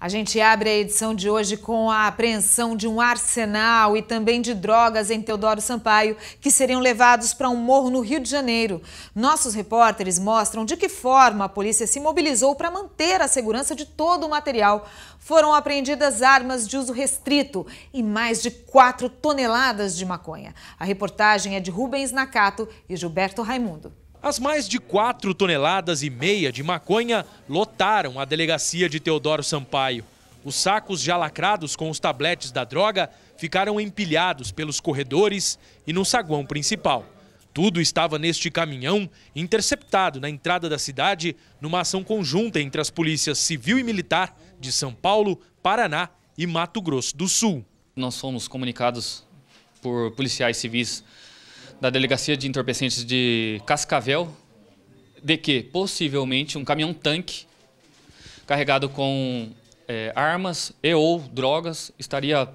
A gente abre a edição de hoje com a apreensão de um arsenal e também de drogas em Teodoro Sampaio, que seriam levados para um morro no Rio de Janeiro. Nossos repórteres mostram de que forma a polícia se mobilizou para manter a segurança de todo o material. Foram apreendidas armas de uso restrito e mais de 4 toneladas de maconha. A reportagem é de Rubens Nakato e Gilberto Raimundo. As mais de 4 toneladas e meia de maconha lotaram a delegacia de Teodoro Sampaio. Os sacos já lacrados com os tabletes da droga ficaram empilhados pelos corredores e no saguão principal. Tudo estava neste caminhão, interceptado na entrada da cidade, numa ação conjunta entre as polícias civil e militar de São Paulo, Paraná e Mato Grosso do Sul. Nós fomos comunicados por policiais civis da Delegacia de Entorpecentes de Cascavel de que possivelmente um caminhão tanque carregado com é, armas e ou drogas estaria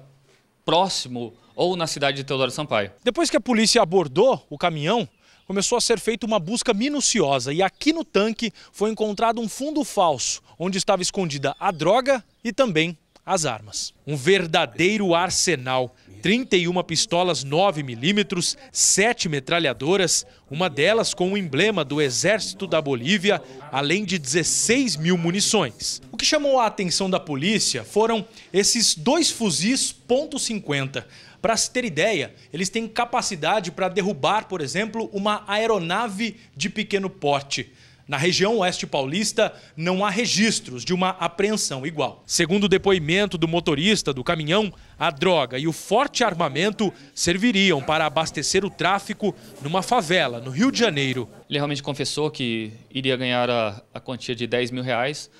próximo ou na cidade de Teodoro Sampaio. Depois que a polícia abordou o caminhão, começou a ser feita uma busca minuciosa e aqui no tanque foi encontrado um fundo falso, onde estava escondida a droga e também as armas. Um verdadeiro arsenal: 31 pistolas 9mm, 7 metralhadoras, uma delas com o emblema do Exército da Bolívia, além de 16 mil munições. O que chamou a atenção da polícia foram esses dois fuzis .50. Para se ter ideia, eles têm capacidade para derrubar, por exemplo, uma aeronave de pequeno porte. Na região oeste paulista, não há registros de uma apreensão igual. Segundo o depoimento do motorista do caminhão, a droga e o forte armamento serviriam para abastecer o tráfico numa favela no Rio de Janeiro. Ele realmente confessou que iria ganhar a, a quantia de 10 mil reais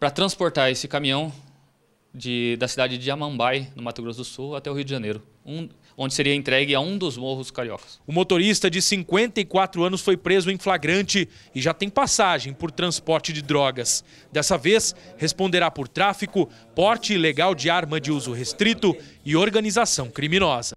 para transportar esse caminhão de, da cidade de Amambai, no Mato Grosso do Sul, até o Rio de Janeiro, um, onde seria entregue a um dos morros cariocas. O motorista de 54 anos foi preso em flagrante e já tem passagem por transporte de drogas. Dessa vez, responderá por tráfico, porte ilegal de arma de uso restrito e organização criminosa.